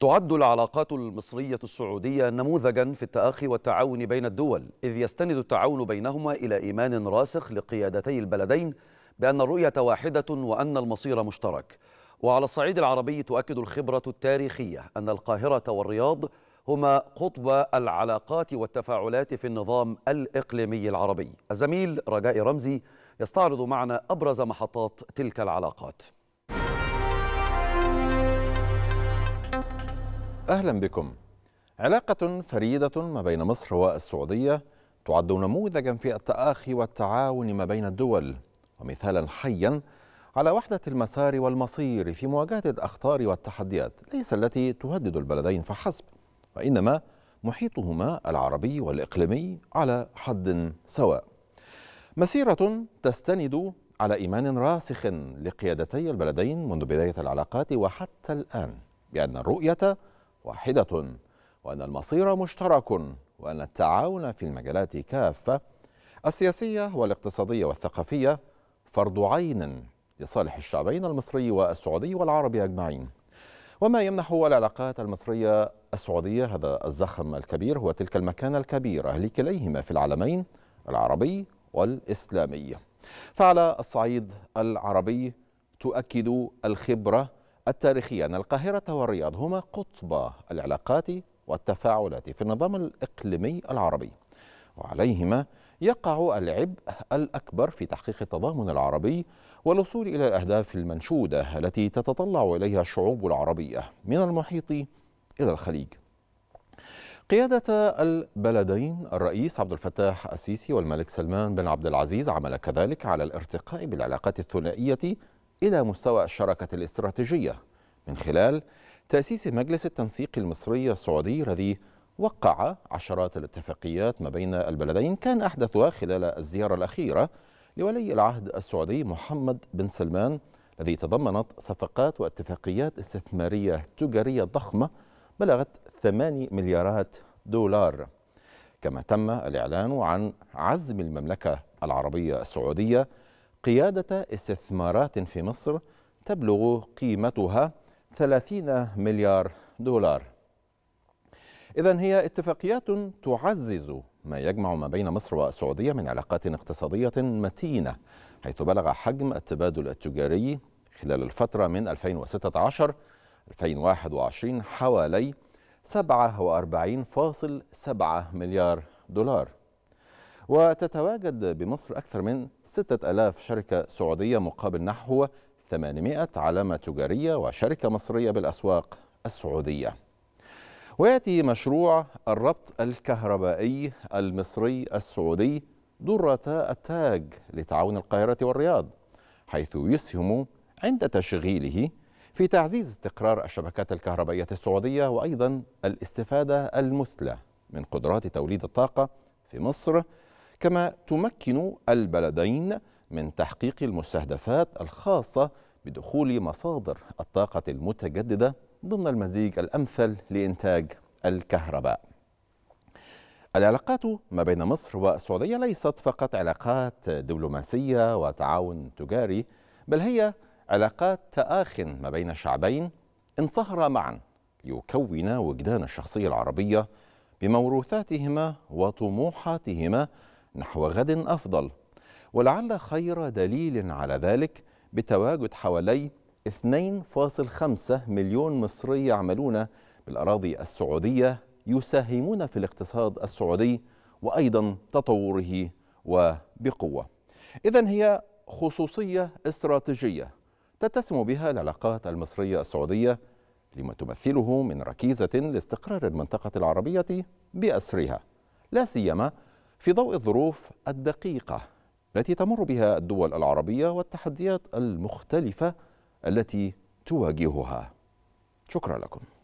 تعد العلاقات المصرية السعودية نموذجا في التأخي والتعاون بين الدول إذ يستند التعاون بينهما إلى إيمان راسخ لقيادتي البلدين بأن الرؤية واحدة وأن المصير مشترك وعلى الصعيد العربي تؤكد الخبرة التاريخية أن القاهرة والرياض هما قطب العلاقات والتفاعلات في النظام الإقليمي العربي الزميل رجاء رمزي يستعرض معنا أبرز محطات تلك العلاقات أهلا بكم علاقة فريدة ما بين مصر والسعودية تعد نموذجا في التآخي والتعاون ما بين الدول ومثالا حيا على وحدة المسار والمصير في مواجهة الأخطار والتحديات ليس التي تهدد البلدين فحسب وإنما محيطهما العربي والإقليمي على حد سواء مسيرة تستند على إيمان راسخ لقيادتي البلدين منذ بداية العلاقات وحتى الآن بأن الرؤية واحدة وأن المصير مشترك وأن التعاون في المجالات كافة السياسية والاقتصادية والثقافية فرض عين لصالح الشعبين المصري والسعودي والعربي أجمعين وما يمنح العلاقات المصرية السعودية هذا الزخم الكبير هو تلك المكانة الكبيرة لكليهما في العالمين العربي والإسلامي فعلى الصعيد العربي تؤكد الخبرة التاريخي أن القاهرة والرياض هما قطبا العلاقات والتفاعلات في النظام الإقليمي العربي وعليهما يقع العبء الأكبر في تحقيق التضامن العربي والوصول إلى الأهداف المنشودة التي تتطلع إليها الشعوب العربية من المحيط إلى الخليج قيادة البلدين الرئيس عبد الفتاح السيسي والملك سلمان بن عبد العزيز عمل كذلك على الارتقاء بالعلاقات الثنائية إلى مستوى الشراكة الاستراتيجية من خلال تأسيس مجلس التنسيق المصري السعودي الذي وقع عشرات الاتفاقيات ما بين البلدين كان أحدثها خلال الزيارة الأخيرة لولي العهد السعودي محمد بن سلمان الذي تضمنت صفقات واتفاقيات استثمارية تجارية ضخمة بلغت 8 مليارات دولار كما تم الإعلان عن عزم المملكة العربية السعودية قيادة استثمارات في مصر تبلغ قيمتها 30 مليار دولار إذا هي اتفاقيات تعزز ما يجمع ما بين مصر والسعودية من علاقات اقتصادية متينة حيث بلغ حجم التبادل التجاري خلال الفترة من 2016 2021 حوالي 47.7 مليار دولار وتتواجد بمصر أكثر من 6000 شركة سعودية مقابل نحو 800 علامة تجارية وشركة مصرية بالأسواق السعودية ويأتي مشروع الربط الكهربائي المصري السعودي درة التاج لتعاون القاهرة والرياض حيث يسهم عند تشغيله في تعزيز استقرار الشبكات الكهربائية السعودية وأيضا الاستفادة المثلى من قدرات توليد الطاقة في مصر كما تمكن البلدين من تحقيق المستهدفات الخاصة بدخول مصادر الطاقة المتجددة ضمن المزيج الأمثل لإنتاج الكهرباء العلاقات ما بين مصر والسعودية ليست فقط علاقات دبلوماسية وتعاون تجاري بل هي علاقات تآخ ما بين شعبين انصهرا معا ليكونا وجدان الشخصية العربية بموروثاتهما وطموحاتهما نحو غد أفضل ولعل خير دليل على ذلك بتواجد حوالي 2.5 مليون مصري يعملون بالأراضي السعودية يساهمون في الاقتصاد السعودي وأيضا تطوره وبقوة إذا هي خصوصية استراتيجية تتسم بها العلاقات المصرية السعودية لما تمثله من ركيزة لاستقرار المنطقة العربية بأسرها لا سيما في ضوء الظروف الدقيقة التي تمر بها الدول العربية والتحديات المختلفة التي تواجهها شكرا لكم